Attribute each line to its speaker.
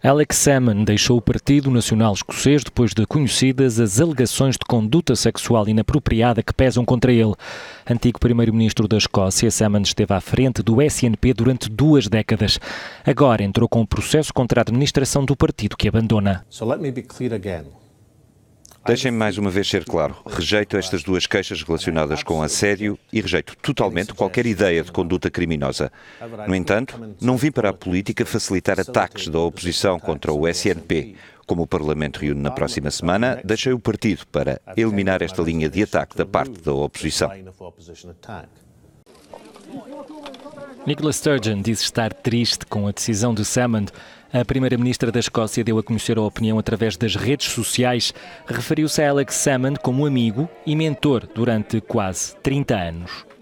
Speaker 1: Alex Salmon deixou o Partido Nacional Escocês depois de conhecidas as alegações de conduta sexual inapropriada que pesam contra ele. Antigo primeiro-ministro da Escócia, Salmon esteve à frente do SNP durante duas décadas. Agora entrou com um processo contra a administração do partido que abandona. So
Speaker 2: let me be clear again. Deixem-me mais
Speaker 3: uma vez ser claro. Rejeito estas duas queixas relacionadas com assédio e rejeito totalmente qualquer ideia de conduta criminosa. No entanto, não vim para a política facilitar ataques da oposição contra o SNP. Como o Parlamento reúne na próxima semana, deixei o partido para eliminar esta linha de ataque da parte da oposição.
Speaker 1: Nicola Sturgeon diz estar triste com a decisão de Salmond. A primeira-ministra da Escócia deu a conhecer a opinião através das redes sociais. Referiu-se a Alex Salmond como amigo e mentor durante quase 30 anos.